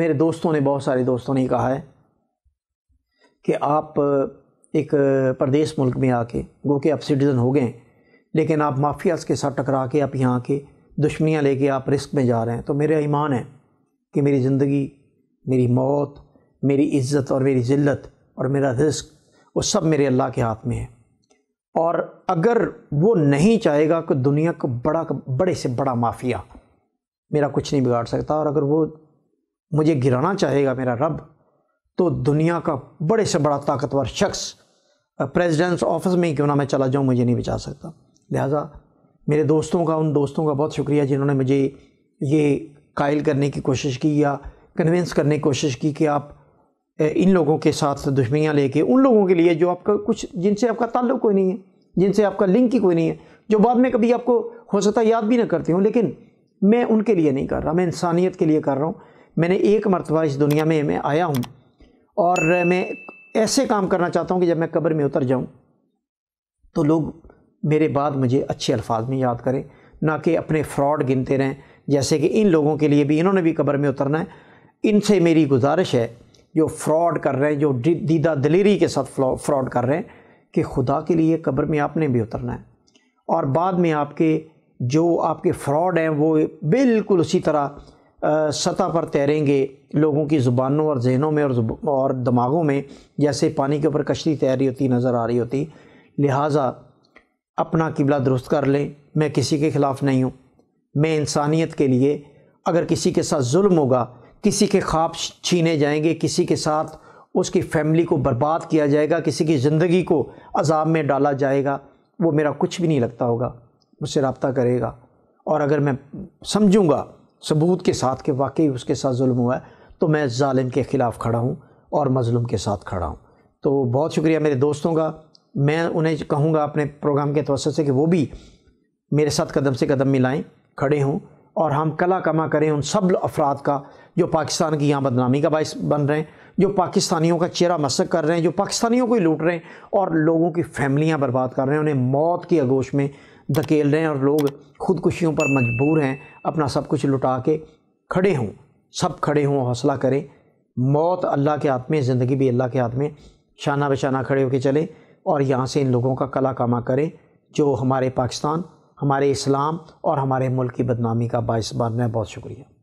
मेरे दोस्तों ने बहुत सारे दोस्तों ने कहा है कि आप एक प्रदेश मुल्क में आके गो के आप सिटीज़न हो गए लेकिन आप माफियाज़ के साथ टकरा के आप यहाँ के दुश्मनियाँ लेके आप रिस्क में जा रहे हैं तो मेरा ईमान है कि मेरी ज़िंदगी मेरी मौत मेरी इज़्ज़त और मेरी ज़िल्लत और मेरा रिस्क वो सब मेरे अल्लाह के हाथ में है और अगर वो नहीं चाहेगा कि दुनिया को बड़ा बड़े से बड़ा माफिया मेरा कुछ नहीं बिगाड़ सकता और अगर वो मुझे गिराना चाहेगा मेरा रब तो दुनिया का बड़े से बड़ा ताकतवर शख्स प्रेसिडेंट्स ऑफिस में ही क्यों ना मैं चला जाऊँ मुझे नहीं बचा सकता लिहाजा मेरे दोस्तों का उन दोस्तों का बहुत शुक्रिया जिन्होंने मुझे ये कायल करने की कोशिश की या कन्विंस करने की कोशिश की कि आप इन लोगों के साथ दुश्मनियाँ लेके उन लोगों के लिए जो आपका कुछ जिनसे आपका ताल्लुक कोई नहीं है जिनसे आपका लिंक ही कोई नहीं है जो बाद में कभी आपको हो सकता याद भी ना करती हूँ लेकिन मैं उनके लिए नहीं कर रहा मैं इंसानियत के लिए कर रहा हूँ मैंने एक मरतबा इस दुनिया में मैं आया हूँ और मैं ऐसे काम करना चाहता हूँ कि जब मैं कब्र में उतर जाऊँ तो लोग मेरे बाद मुझे अच्छे अल्फाज में याद करें ना कि अपने फ्रॉड गिनते रहें जैसे कि इन लोगों के लिए भी इन्होंने भी कब्र में उतरना है इनसे मेरी गुजारिश है जो फ्रॉड कर रहे हैं जो दीदा दलेरी के साथ फ्रॉड कर रहे हैं कि खुदा के लिए कब्र में आपने भी उतरना है और बाद में आपके जो आपके फ्रॉड हैं वो बिल्कुल उसी तरह सतह पर तैरेंगे लोगों की ज़ुबानों और जहनों में और और दिमागों में जैसे पानी के ऊपर कश्ती तैर रही होती नज़र आ रही होती लिहाजा अपना किबला दुरुस्त कर लें मैं किसी के ख़िलाफ़ नहीं हूँ मैं इंसानियत के लिए अगर किसी के साथ जुल्म होगा किसी के ख्वाब छीने जाएंगे किसी के साथ उसकी फैमिली को बर्बाद किया जाएगा किसी की ज़िंदगी को अजाब में डाला जाएगा वो मेरा कुछ भी नहीं लगता होगा मुझसे रबता करेगा और अगर मैं समझूँगा सबूत के साथ के वाकई उसके साथ जुल्म हुआ है तो मैं ालिम के ख़िलाफ़ खड़ा हूँ और मज़लूम के साथ खड़ा हूँ तो बहुत शुक्रिया मेरे दोस्तों का मैं उन्हें कहूँगा अपने प्रोग्राम के तवसत से कि वो भी मेरे साथ कदम से कदम मिलाएं खड़े हों और हम कला कमा करें उन सब अफराद का जो पाकिस्तान की यहाँ बदनामी का बायस बन रहे हैं जो पाकिस्तानियों का चेहरा मशक कर रहे हैं जो पाकिस्तानियों को ही लूट रहे हैं और लोगों की फैमिलियाँ बर्बाद कर रहे हैं उन्हें मौत की आगोश में धकेल रहे हैं और लोग खुदकुशियों पर मजबूर हैं अपना सब कुछ लुटा के खड़े हों सब खड़े हों हौसला करें मौत अल्लाह के हाथ में ज़िंदगी भी अल्लाह के हाथ में शाना बशाना खड़े होकर चलें और यहाँ से इन लोगों का कला कामा करें जो हमारे पाकिस्तान हमारे इस्लाम और हमारे मुल्क की बदनामी का बायस बनना है बहुत शुक्रिया